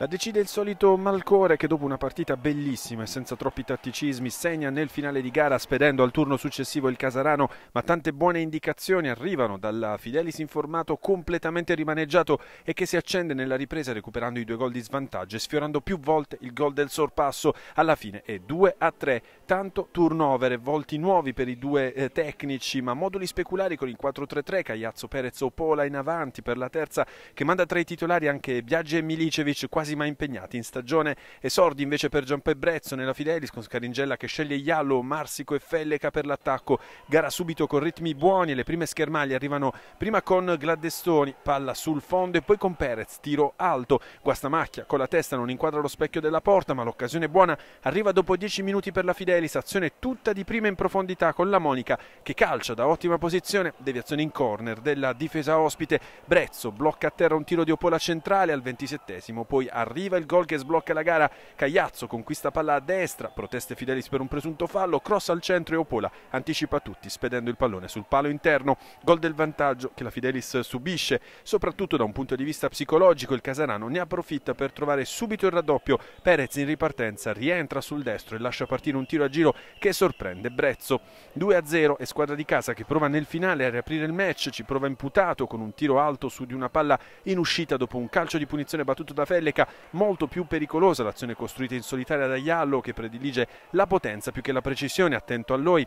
La decide il solito Malcore che dopo una partita bellissima e senza troppi tatticismi segna nel finale di gara spedendo al turno successivo il Casarano, ma tante buone indicazioni arrivano dalla Fidelis informato completamente rimaneggiato e che si accende nella ripresa recuperando i due gol di svantaggio e sfiorando più volte il gol del sorpasso. Alla fine è 2 a 3, tanto turnover e volti nuovi per i due eh, tecnici, ma moduli speculari con il 4-3-3, Cagliazzo, Perez, Opola in avanti per la terza che manda tra i titolari anche Biaggi e Milicevic quasi quasi mai impegnati in stagione. Esordi invece per Giampè e Brezzo nella Fidelis con Scaringella che sceglie Iallo, Marsico e Felleca per l'attacco. Gara subito con ritmi buoni e le prime schermaglie arrivano prima con Gladestoni, palla sul fondo e poi con Perez, tiro alto. Guastamacchia con la testa non inquadra lo specchio della porta ma l'occasione buona arriva dopo 10 minuti per la Fidelis, azione tutta di prima in profondità con la Monica che calcia da ottima posizione, deviazione in corner della difesa ospite. Brezzo blocca a terra un tiro di Opola centrale al 27 poi arriva il gol che sblocca la gara, Cagliazzo conquista palla a destra, proteste Fidelis per un presunto fallo, cross al centro e Opola anticipa tutti spedendo il pallone sul palo interno, gol del vantaggio che la Fidelis subisce, soprattutto da un punto di vista psicologico il Casarano ne approfitta per trovare subito il raddoppio, Perez in ripartenza rientra sul destro e lascia partire un tiro a giro che sorprende Brezzo, 2-0 e squadra di casa che prova nel finale a riaprire il match, ci prova imputato con un tiro alto su di una palla in uscita dopo un calcio di punizione battuto da Felleca, molto più pericolosa l'azione costruita in solitaria da Iallo che predilige la potenza più che la precisione, attento a lui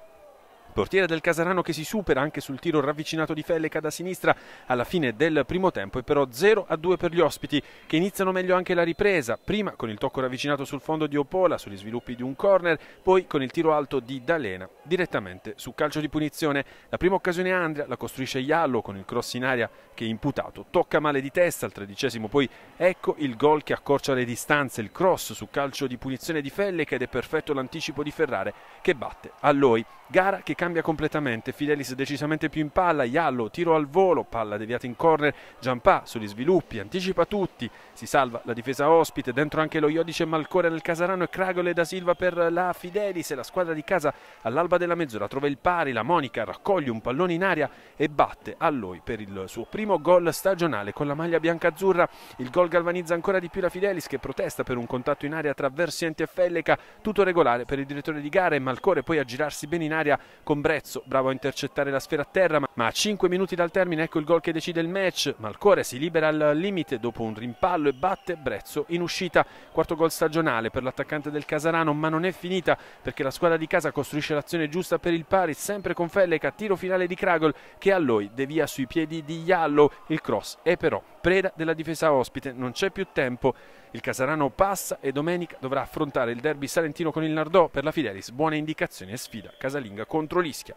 Portiere del Casarano che si supera anche sul tiro ravvicinato di Felleca da sinistra alla fine del primo tempo e però 0 a 2 per gli ospiti che iniziano meglio anche la ripresa, prima con il tocco ravvicinato sul fondo di Opola sugli sviluppi di un corner, poi con il tiro alto di D'Alena direttamente su calcio di punizione. La prima occasione Andrea la costruisce Iallo con il cross in aria che è imputato, tocca male di testa al tredicesimo, poi ecco il gol che accorcia le distanze, il cross su calcio di punizione di Felleca ed è perfetto l'anticipo di Ferrare che batte a lui. Gara che cambia completamente, Fidelis decisamente più in palla, Iallo tiro al volo, palla deviata in corner, Giampà sugli sviluppi, anticipa tutti, si salva la difesa ospite, dentro anche lo Iodice Malcore nel Casarano e Cragole da Silva per la Fidelis e la squadra di casa all'alba della mezz'ora trova il pari, la Monica raccoglie un pallone in aria e batte a lui per il suo primo gol stagionale con la maglia bianca-azzurra, il gol galvanizza ancora di più la Fidelis che protesta per un contatto in aria tra Versienti e Felleca, tutto regolare per il direttore di gara e Malcore poi a girarsi bene in aria con Combrezzo, bravo a intercettare la sfera a terra, ma a 5 minuti dal termine ecco il gol che decide il match. Malcore si libera al limite dopo un rimpallo e batte Brezzo in uscita. Quarto gol stagionale per l'attaccante del Casarano, ma non è finita perché la squadra di casa costruisce l'azione giusta per il pari, sempre con Fellec a tiro finale di Kragol che a lui devia sui piedi di Iallo. Il cross è però preda della difesa ospite. Non c'è più tempo, il Casarano passa e domenica dovrà affrontare il derby salentino con il Nardò per la Fidelis. Buona indicazione e sfida casalinga contro l'Ischia.